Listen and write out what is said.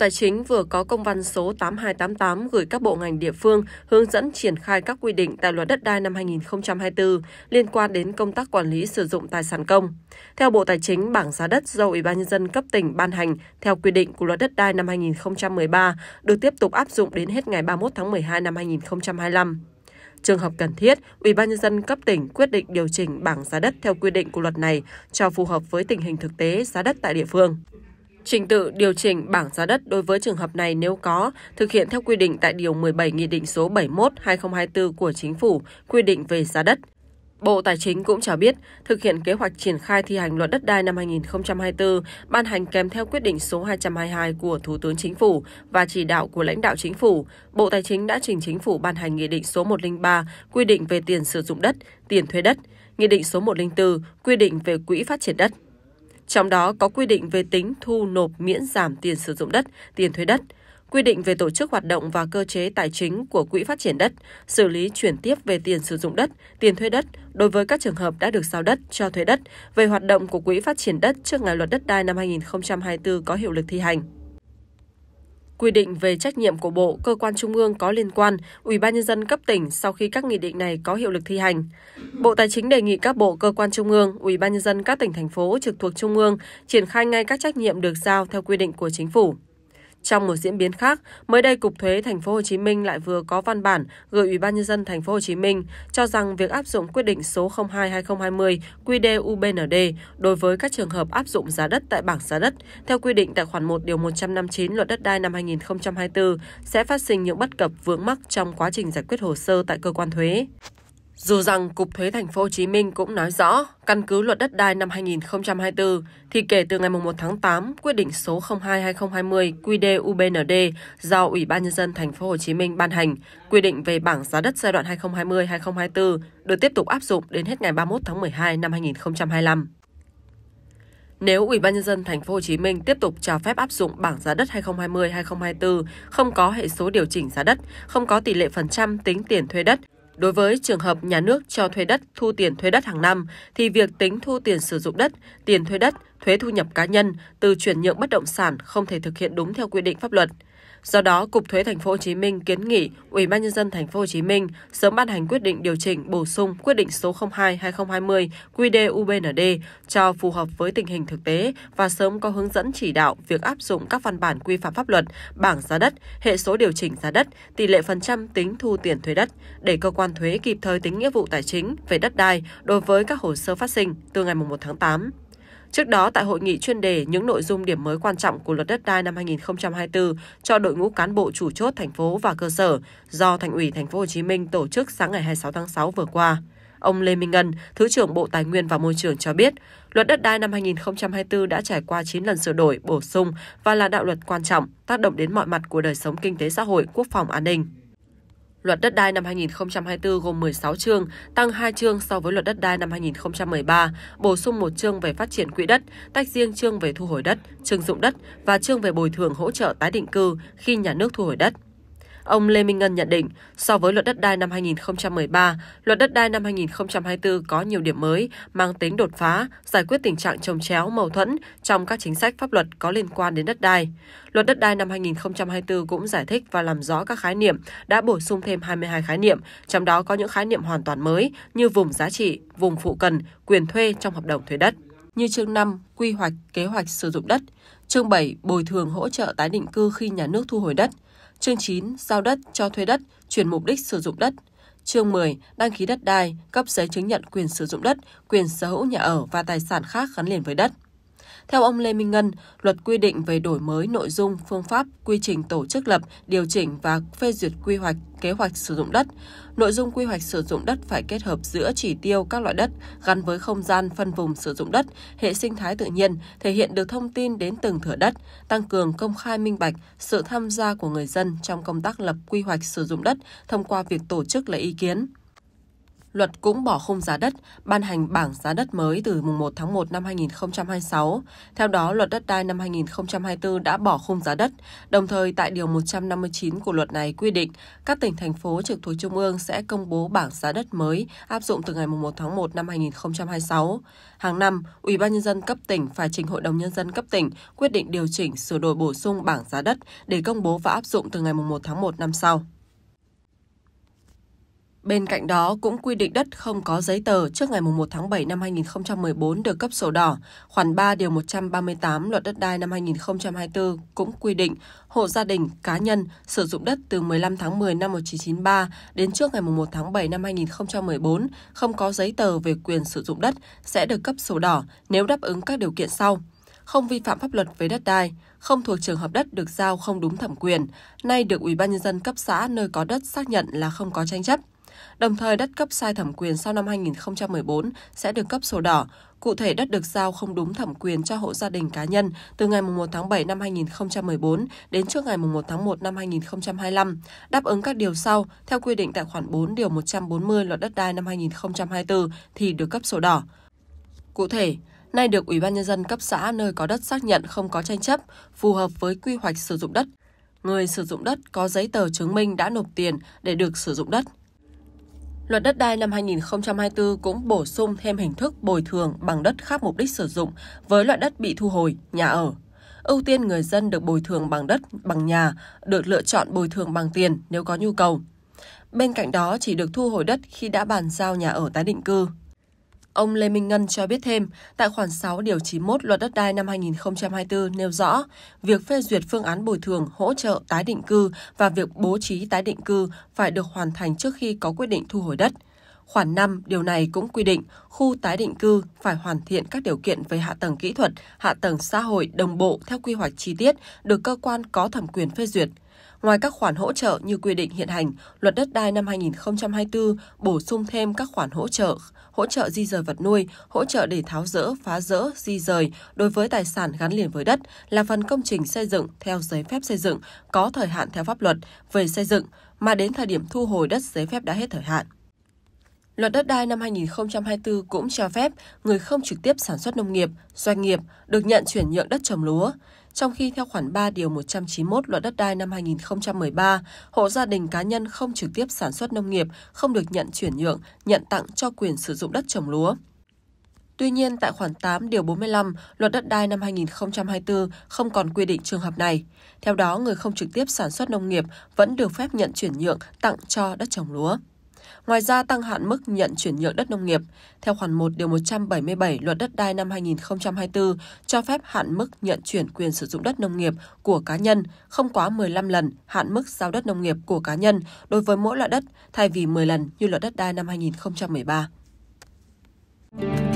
Tài chính vừa có công văn số 8288 gửi các bộ ngành địa phương hướng dẫn triển khai các quy định tại luật đất đai năm 2024 liên quan đến công tác quản lý sử dụng tài sản công. Theo Bộ Tài chính, bảng giá đất do Ủy ban nhân dân cấp tỉnh ban hành theo quy định của luật đất đai năm 2013 được tiếp tục áp dụng đến hết ngày 31 tháng 12 năm 2025. Trường hợp cần thiết, Ủy ban nhân dân cấp tỉnh quyết định điều chỉnh bảng giá đất theo quy định của luật này cho phù hợp với tình hình thực tế giá đất tại địa phương. Trình tự điều chỉnh bảng giá đất đối với trường hợp này nếu có, thực hiện theo quy định tại Điều 17 Nghị định số 71-2024 của Chính phủ quy định về giá đất. Bộ Tài chính cũng cho biết, thực hiện kế hoạch triển khai thi hành luật đất đai năm 2024, ban hành kèm theo quyết định số 222 của Thủ tướng Chính phủ và chỉ đạo của lãnh đạo Chính phủ, Bộ Tài chính đã trình Chính phủ ban hành Nghị định số 103 quy định về tiền sử dụng đất, tiền thuê đất, Nghị định số 104 quy định về quỹ phát triển đất trong đó có quy định về tính thu nộp miễn giảm tiền sử dụng đất, tiền thuê đất, quy định về tổ chức hoạt động và cơ chế tài chính của Quỹ phát triển đất, xử lý chuyển tiếp về tiền sử dụng đất, tiền thuê đất đối với các trường hợp đã được giao đất cho thuê đất về hoạt động của Quỹ phát triển đất trước ngày luật đất đai năm 2024 có hiệu lực thi hành quy định về trách nhiệm của bộ, cơ quan trung ương có liên quan, Ủy ban nhân dân cấp tỉnh sau khi các nghị định này có hiệu lực thi hành. Bộ Tài chính đề nghị các bộ, cơ quan trung ương, Ủy ban nhân dân các tỉnh thành phố trực thuộc trung ương triển khai ngay các trách nhiệm được giao theo quy định của chính phủ. Trong một diễn biến khác, mới đây Cục Thuế Thành phố Hồ Chí Minh lại vừa có văn bản gửi Ủy ban nhân dân Thành phố Hồ Chí Minh cho rằng việc áp dụng quyết định số 02/2020 QĐ-UBND đối với các trường hợp áp dụng giá đất tại bảng giá đất theo quy định tại khoản 1 điều 159 Luật đất đai năm 2024 sẽ phát sinh những bất cập vướng mắc trong quá trình giải quyết hồ sơ tại cơ quan thuế. Dù rằng Cục Thuế Thành phố Hồ Chí Minh cũng nói rõ, căn cứ luật đất đai năm 2024 thì kể từ ngày 1 tháng 8, quyết định số 02/2020 QĐ-UBND do Ủy ban nhân dân Thành phố Hồ Chí Minh ban hành, quy định về bảng giá đất giai đoạn 2020-2024 được tiếp tục áp dụng đến hết ngày 31 tháng 12 năm 2025. Nếu Ủy ban nhân dân thành phố Hồ Chí Minh tiếp tục cho phép áp dụng bảng giá đất 2020-2024 không có hệ số điều chỉnh giá đất, không có tỷ lệ phần trăm tính tiền thuê đất Đối với trường hợp nhà nước cho thuê đất thu tiền thuê đất hàng năm, thì việc tính thu tiền sử dụng đất, tiền thuê đất, thuế thu nhập cá nhân từ chuyển nhượng bất động sản không thể thực hiện đúng theo quy định pháp luật. Do đó, Cục Thuế Thành phố Hồ Chí Minh kiến nghị Ủy ban nhân dân Thành phố Hồ Chí Minh sớm ban hành quyết định điều chỉnh bổ sung quyết định số 02/2020 QĐ-UBND cho phù hợp với tình hình thực tế và sớm có hướng dẫn chỉ đạo việc áp dụng các văn bản quy phạm pháp luật, bảng giá đất, hệ số điều chỉnh giá đất, tỷ lệ phần trăm tính thu tiền thuế đất để cơ quan thuế kịp thời tính nghĩa vụ tài chính về đất đai đối với các hồ sơ phát sinh từ ngày 1 tháng 8. Trước đó, tại hội nghị chuyên đề những nội dung điểm mới quan trọng của luật đất đai năm 2024 cho đội ngũ cán bộ chủ chốt thành phố và cơ sở do Thành ủy Thành phố Hồ Chí Minh tổ chức sáng ngày 26 tháng 6 vừa qua. Ông Lê Minh Ngân, Thứ trưởng Bộ Tài nguyên và Môi trường cho biết, luật đất đai năm 2024 đã trải qua 9 lần sửa đổi, bổ sung và là đạo luật quan trọng, tác động đến mọi mặt của đời sống kinh tế xã hội, quốc phòng an ninh. Luật đất đai năm 2024 gồm 16 chương, tăng 2 chương so với luật đất đai năm 2013, bổ sung một chương về phát triển quỹ đất, tách riêng chương về thu hồi đất, chương dụng đất và chương về bồi thường hỗ trợ tái định cư khi nhà nước thu hồi đất. Ông Lê Minh Ngân nhận định, so với luật đất đai năm 2013, luật đất đai năm 2024 có nhiều điểm mới, mang tính đột phá, giải quyết tình trạng trồng chéo, mâu thuẫn trong các chính sách pháp luật có liên quan đến đất đai. Luật đất đai năm 2024 cũng giải thích và làm rõ các khái niệm, đã bổ sung thêm 22 khái niệm, trong đó có những khái niệm hoàn toàn mới như vùng giá trị, vùng phụ cần, quyền thuê trong hợp đồng thuê đất như chương 5 quy hoạch kế hoạch sử dụng đất, chương 7 bồi thường hỗ trợ tái định cư khi nhà nước thu hồi đất, Chương 9. Giao đất cho thuê đất, chuyển mục đích sử dụng đất. Chương 10. Đăng ký đất đai, cấp giấy chứng nhận quyền sử dụng đất, quyền sở hữu nhà ở và tài sản khác gắn liền với đất. Theo ông Lê Minh Ngân, luật quy định về đổi mới nội dung, phương pháp, quy trình tổ chức lập, điều chỉnh và phê duyệt quy hoạch, kế hoạch sử dụng đất. Nội dung quy hoạch sử dụng đất phải kết hợp giữa chỉ tiêu các loại đất gắn với không gian phân vùng sử dụng đất, hệ sinh thái tự nhiên, thể hiện được thông tin đến từng thửa đất, tăng cường công khai minh bạch, sự tham gia của người dân trong công tác lập quy hoạch sử dụng đất thông qua việc tổ chức lấy ý kiến. Luật cũng bỏ khung giá đất, ban hành bảng giá đất mới từ mùng 1 tháng 1 năm 2026. Theo đó, luật đất đai năm 2024 đã bỏ khung giá đất. Đồng thời, tại Điều 159 của luật này quy định, các tỉnh, thành phố trực thuộc Trung ương sẽ công bố bảng giá đất mới áp dụng từ ngày mùng 1 tháng 1 năm 2026. Hàng năm, Ủy ban Nhân dân cấp tỉnh phải trình Hội đồng Nhân dân cấp tỉnh quyết định điều chỉnh sửa đổi bổ sung bảng giá đất để công bố và áp dụng từ ngày mùng 1 tháng 1 năm sau. Bên cạnh đó cũng quy định đất không có giấy tờ trước ngày 1 tháng 7 năm 2014 được cấp sổ đỏ. Khoản 3 điều 138 Luật đất đai năm 2024 cũng quy định hộ gia đình, cá nhân sử dụng đất từ 15 tháng 10 năm 1993 đến trước ngày 1 tháng 7 năm 2014 không có giấy tờ về quyền sử dụng đất sẽ được cấp sổ đỏ nếu đáp ứng các điều kiện sau không vi phạm pháp luật về đất đai, không thuộc trường hợp đất được giao không đúng thẩm quyền, nay được Ủy ban nhân dân cấp xã nơi có đất xác nhận là không có tranh chấp. Đồng thời, đất cấp sai thẩm quyền sau năm 2014 sẽ được cấp sổ đỏ. Cụ thể, đất được giao không đúng thẩm quyền cho hộ gia đình cá nhân từ ngày 1 tháng 7 năm 2014 đến trước ngày 1 tháng 1 năm 2025, đáp ứng các điều sau theo quy định tại khoản 4 điều 140 luật đất đai năm 2024 thì được cấp sổ đỏ. Cụ thể, nay được Ủy ban Nhân dân cấp xã nơi có đất xác nhận không có tranh chấp, phù hợp với quy hoạch sử dụng đất. Người sử dụng đất có giấy tờ chứng minh đã nộp tiền để được sử dụng đất – Luật đất đai năm 2024 cũng bổ sung thêm hình thức bồi thường bằng đất khác mục đích sử dụng với loại đất bị thu hồi, nhà ở. Ưu tiên người dân được bồi thường bằng đất, bằng nhà, được lựa chọn bồi thường bằng tiền nếu có nhu cầu. Bên cạnh đó chỉ được thu hồi đất khi đã bàn giao nhà ở tái định cư. Ông Lê Minh Ngân cho biết thêm, tại khoản 6 điều 91 luật đất đai năm 2024 nêu rõ, việc phê duyệt phương án bồi thường, hỗ trợ, tái định cư và việc bố trí tái định cư phải được hoàn thành trước khi có quyết định thu hồi đất – Khoản 5 điều này cũng quy định khu tái định cư phải hoàn thiện các điều kiện về hạ tầng kỹ thuật, hạ tầng xã hội đồng bộ theo quy hoạch chi tiết được cơ quan có thẩm quyền phê duyệt. Ngoài các khoản hỗ trợ như quy định hiện hành, luật đất đai năm 2024 bổ sung thêm các khoản hỗ trợ, hỗ trợ di rời vật nuôi, hỗ trợ để tháo rỡ, phá rỡ, di rời đối với tài sản gắn liền với đất là phần công trình xây dựng theo giấy phép xây dựng có thời hạn theo pháp luật về xây dựng mà đến thời điểm thu hồi đất giấy phép đã hết thời hạn. Luật đất đai năm 2024 cũng cho phép người không trực tiếp sản xuất nông nghiệp, doanh nghiệp được nhận chuyển nhượng đất trồng lúa, trong khi theo khoản 3 điều 191 Luật đất đai năm 2013, hộ gia đình cá nhân không trực tiếp sản xuất nông nghiệp không được nhận chuyển nhượng, nhận tặng cho quyền sử dụng đất trồng lúa. Tuy nhiên, tại khoản 8 điều 45 Luật đất đai năm 2024 không còn quy định trường hợp này. Theo đó, người không trực tiếp sản xuất nông nghiệp vẫn được phép nhận chuyển nhượng tặng cho đất trồng lúa. Ngoài ra tăng hạn mức nhận chuyển nhượng đất nông nghiệp theo khoản 1 điều 177 Luật đất đai năm 2024 cho phép hạn mức nhận chuyển quyền sử dụng đất nông nghiệp của cá nhân không quá 15 lần hạn mức giao đất nông nghiệp của cá nhân đối với mỗi loại đất thay vì 10 lần như Luật đất đai năm 2013.